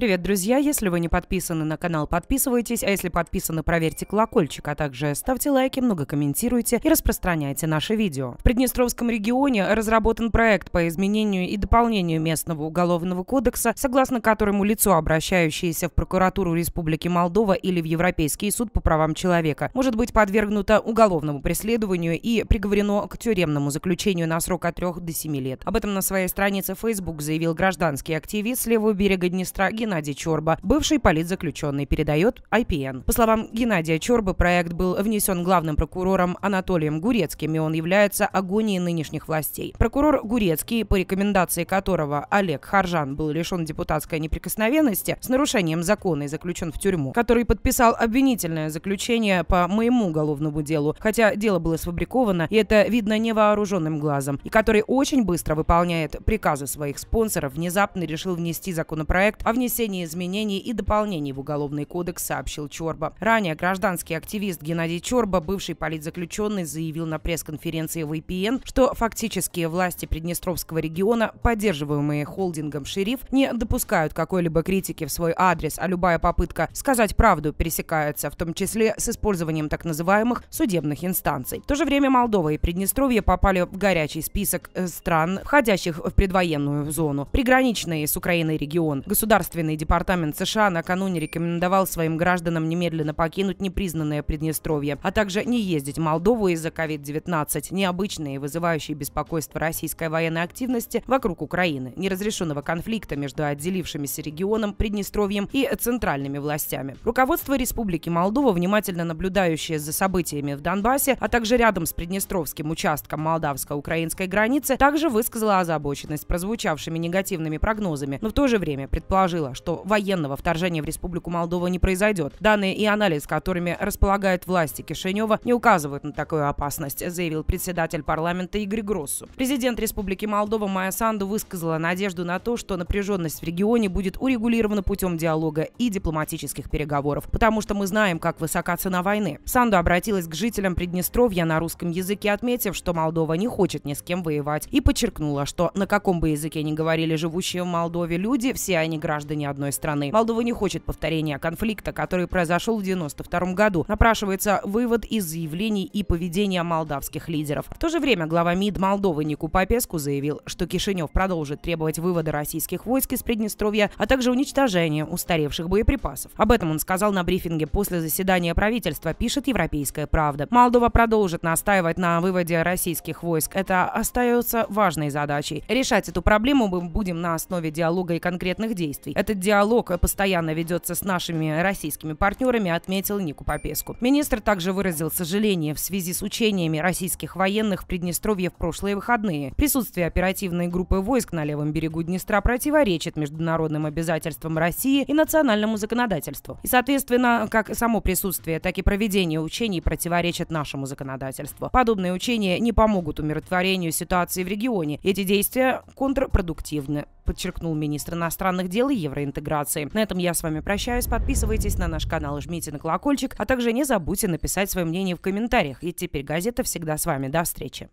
Привет, друзья! Если вы не подписаны на канал, подписывайтесь, а если подписаны, проверьте колокольчик, а также ставьте лайки, много комментируйте и распространяйте наши видео. В Приднестровском регионе разработан проект по изменению и дополнению местного уголовного кодекса, согласно которому лицо, обращающееся в прокуратуру Республики Молдова или в Европейский суд по правам человека, может быть подвергнуто уголовному преследованию и приговорено к тюремному заключению на срок от 3 до 7 лет. Об этом на своей странице Facebook заявил гражданский активист левого берега Днестра Ген Геннадий Чорба, бывший политзаключенный, передает IPN. По словам Геннадия Чорбы, проект был внесен главным прокурором Анатолием Гурецким, и он является агонией нынешних властей. Прокурор Гурецкий, по рекомендации которого Олег Харжан был лишен депутатской неприкосновенности с нарушением закона и заключен в тюрьму, который подписал обвинительное заключение по моему уголовному делу, хотя дело было сфабриковано, и это видно невооруженным глазом, и который очень быстро выполняет приказы своих спонсоров, внезапно решил внести законопроект о внесении внесении изменений и дополнений в Уголовный кодекс, сообщил Чорба. Ранее гражданский активист Геннадий Чорба, бывший политзаключенный, заявил на пресс-конференции в ИПН, что фактически власти Приднестровского региона, поддерживаемые холдингом «Шериф», не допускают какой-либо критики в свой адрес, а любая попытка сказать правду пересекается, в том числе с использованием так называемых судебных инстанций. В то же время Молдова и Приднестровье попали в горячий список э, стран, входящих в предвоенную зону. Приграничные с Украиной регион, государственный военный департамент США накануне рекомендовал своим гражданам немедленно покинуть непризнанное Приднестровье, а также не ездить в Молдову из-за COVID-19. Необычные и вызывающие беспокойство российской военной активности вокруг Украины, неразрешенного конфликта между отделившимися регионом Приднестровьем и центральными властями. Руководство Республики Молдова, внимательно наблюдающее за событиями в Донбассе, а также рядом с Приднестровским участком молдавско-украинской границы, также высказало озабоченность прозвучавшими негативными прогнозами, но в то же время предположило, заявила, что военного вторжения в Республику Молдова не произойдет. Данные и анализ, которыми располагают власти Кишинева, не указывают на такую опасность, заявил председатель парламента Игорь Гроссу. Президент Республики Молдова Майя Санду высказала надежду на то, что напряженность в регионе будет урегулирована путем диалога и дипломатических переговоров, потому что мы знаем, как высока цена войны. Санду обратилась к жителям Приднестровья на русском языке, отметив, что Молдова не хочет ни с кем воевать, и подчеркнула, что на каком бы языке ни говорили живущие в Молдове люди, все они граждане ни одной страны. Молдова не хочет повторения конфликта, который произошел в 1992 году. Напрашивается вывод из заявлений и поведения молдавских лидеров. В то же время глава МИД Молдовы Нику Попеску заявил, что Кишинев продолжит требовать вывода российских войск из Приднестровья, а также уничтожения устаревших боеприпасов. Об этом он сказал на брифинге после заседания правительства, пишет «Европейская правда». Молдова продолжит настаивать на выводе российских войск. Это остается важной задачей. Решать эту проблему мы будем на основе диалога и конкретных действий. Это этот диалог э, постоянно ведется с нашими российскими партнерами, отметил Нику Попеску. Министр также выразил сожаление в связи с учениями российских военных в Приднестровье в прошлые выходные. Присутствие оперативной группы войск на левом берегу Днестра противоречит международным обязательствам России и национальному законодательству. И, соответственно, как само присутствие, так и проведение учений противоречат нашему законодательству. Подобные учения не помогут умиротворению ситуации в регионе. Эти действия контрпродуктивны подчеркнул министр иностранных дел и евроинтеграции. На этом я с вами прощаюсь. Подписывайтесь на наш канал жмите на колокольчик, а также не забудьте написать свое мнение в комментариях. И теперь газета всегда с вами. До встречи.